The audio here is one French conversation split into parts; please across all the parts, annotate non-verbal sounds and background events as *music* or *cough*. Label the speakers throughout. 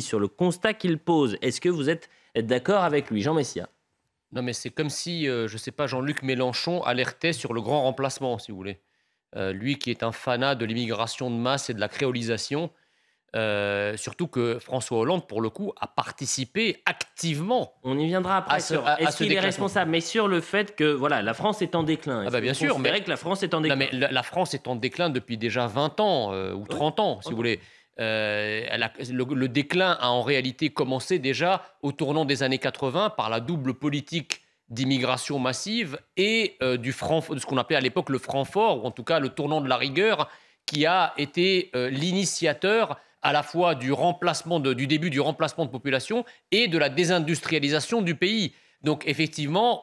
Speaker 1: sur le constat qu'il pose. Est-ce que vous êtes d'accord avec lui, Jean Messia
Speaker 2: Non, mais c'est comme si, euh, je ne sais pas, Jean-Luc Mélenchon alertait sur le grand remplacement, si vous voulez. Euh, lui qui est un fanat de l'immigration de masse et de la créolisation, euh, surtout que François Hollande, pour le coup, a participé activement. On y viendra après. Est-ce qu'il est responsable
Speaker 1: Mais sur le fait que voilà, la France est en déclin. ah bah, bien sûr. Mais que la France est en déclin. la, France est
Speaker 2: en déclin depuis déjà 20 ans ou 30 ans, si vous voulez. Euh, le, déclin a en réalité commencé déjà au tournant des années 80 par la double politique d'immigration massive et euh, du de ce qu'on appelait à l'époque le francfort, ou en tout cas le tournant de la rigueur, qui a été euh, l'initiateur à la fois du, remplacement du début du remplacement de population et de la désindustrialisation du pays. Donc effectivement,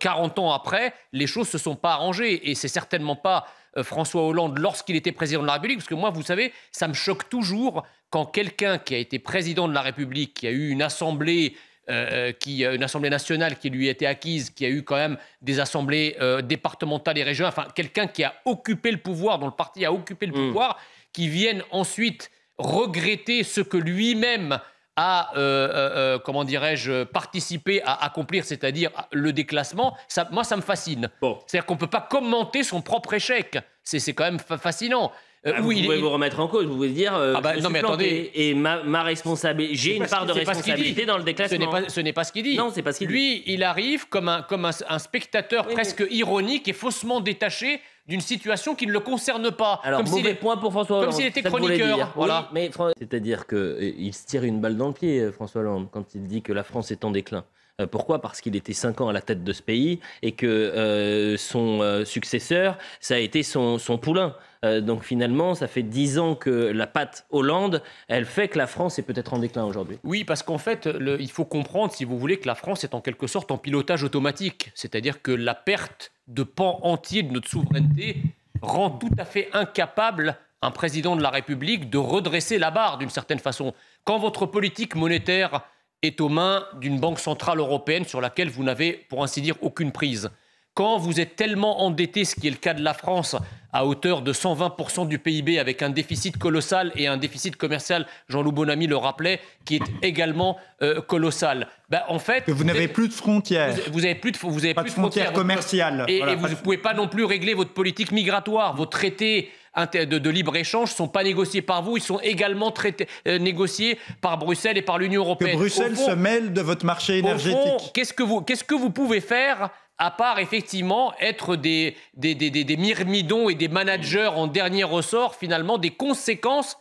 Speaker 2: 40 euh, ans après, les choses ne se sont pas arrangées. Et c'est certainement pas euh, François Hollande lorsqu'il était président de la République, parce que moi, vous savez, ça me choque toujours quand quelqu'un qui a été président de la République, qui a eu une assemblée euh, qui, une assemblée nationale qui lui a été acquise, qui a eu quand même des assemblées départementales et régionales, enfin quelqu'un qui a occupé le pouvoir, dont le parti a occupé le mmh. pouvoir, qui vienne ensuite regretter ce que lui-même à, euh, euh, euh, comment dirais-je, participer à accomplir, c'est-à-dire le déclassement, ça, moi, ça me fascine. C'est-à-dire qu'on ne peut pas commenter son propre échec. C'est quand même
Speaker 1: fascinant. Euh, bah, vous pouvez vous remettre en cause, vous pouvez dire. Euh, ah, bah, non, mais attendez. Et ma, ma responsabilité, j'ai une part de responsabilité dans le déclassement. Ce n'est
Speaker 2: pas, ce qu'il dit. Non, c'est pas ce qu'il Lui, il arrive comme un, comme un, spectateur presque ironique et faussement détaché d'une situation qui ne le concerne
Speaker 1: pas. comme point pour François s'il était chroniqueur. Voilà. mais C'est-à-dire qu'il se tire une balle dans le pied, euh, François Hollande, quand il dit que la France est en déclin. Euh, pourquoi Parce qu'il était cinq ans à la tête de ce pays et que euh, son euh, successeur, ça a été son, poulain. donc finalement, ça fait dix ans que la patte Hollande, elle fait que la France est peut-être en déclin aujourd'hui. Oui, parce qu'en fait, il faut comprendre, si vous voulez, que la France est en quelque sorte en pilotage
Speaker 2: automatique. C'est-à-dire que la perte de pans entiers de notre souveraineté rend tout à fait incapable un président de la République de redresser la barre d'une certaine façon. Quand votre politique monétaire est aux mains d'une banque centrale européenne sur laquelle vous n'avez, pour ainsi dire, aucune prise. Quand vous êtes tellement endetté, ce qui est le cas de la France, à hauteur de 120% du PIB, avec un déficit colossal et un déficit commercial, Jean-Loup Bonamy le rappelait, qui est également euh, colossal. Ben, en fait, vous n'avez plus
Speaker 1: de frontières.
Speaker 2: Vous n'avez plus de, vous avez de frontières, commerciales. Et, vous ne pouvez pas non plus régler votre politique migratoire, vos traités de, libre-échange ne sont pas négociés par vous, ils sont également traités, euh, négociés par Bruxelles et par l'Union européenne. Que Bruxelles se mêle de votre marché énergétique. Qu'est-ce que, vous, qu'est-ce que vous pouvez faire à part effectivement être des, des, des, myrmidons et des managers en dernier ressort, finalement, des conséquences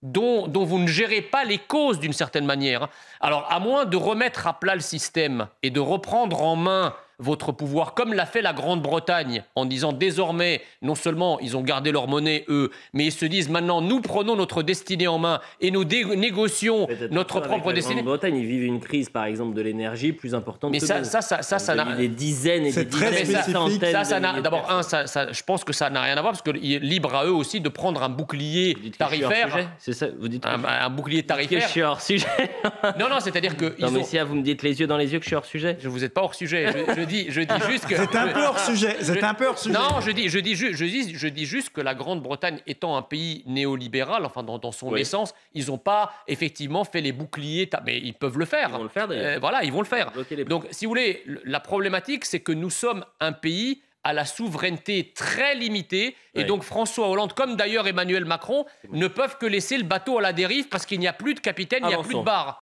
Speaker 2: dont, dont, vous ne gérez pas les causes d'une certaine manière. Hein. Alors, à moins de remettre à plat le système et de reprendre en main votre pouvoir, comme l'a fait la Grande-Bretagne, en disant désormais, non seulement ils ont gardé leur monnaie, eux, mais ils se disent maintenant, nous prenons notre destinée en main et nous négocions notre propre destinée. La
Speaker 1: Grande-Bretagne, ils vivent une crise, par exemple, de l'énergie plus importante mais que ça, ça, ça, ça, Des dizaines et des dizaines, Ça, ça D'abord,
Speaker 2: un, je pense que ça n'a rien à voir, parce qu'il est libre à eux aussi de prendre un bouclier tarifaire. C'est ça, vous dites un, bouclier tarifaire. Je suis hors sujet. non, non, c'est-à-dire que... Non, mais si ah, vous me dites les yeux dans les yeux que je suis hors sujet. Je vous êtes pas hors sujet je dis *laughs* juste que. C'est un peu sujet. Non, je dis, je dis, je, dis, je dis juste que la Grande-Bretagne étant un pays néolibéral, enfin dans, son essence, ils n'ont pas effectivement fait les boucliers, mais ils peuvent le faire. Ils vont le faire euh, voilà, ils vont le faire. Donc, si vous voulez, la problématique, c'est que nous sommes un pays à la souveraineté très limitée. Et donc François Hollande, comme d'ailleurs Emmanuel Macron, ne peuvent que laisser le bateau à la dérive parce qu'il n'y a plus de capitaine, il n'y a plus de barre.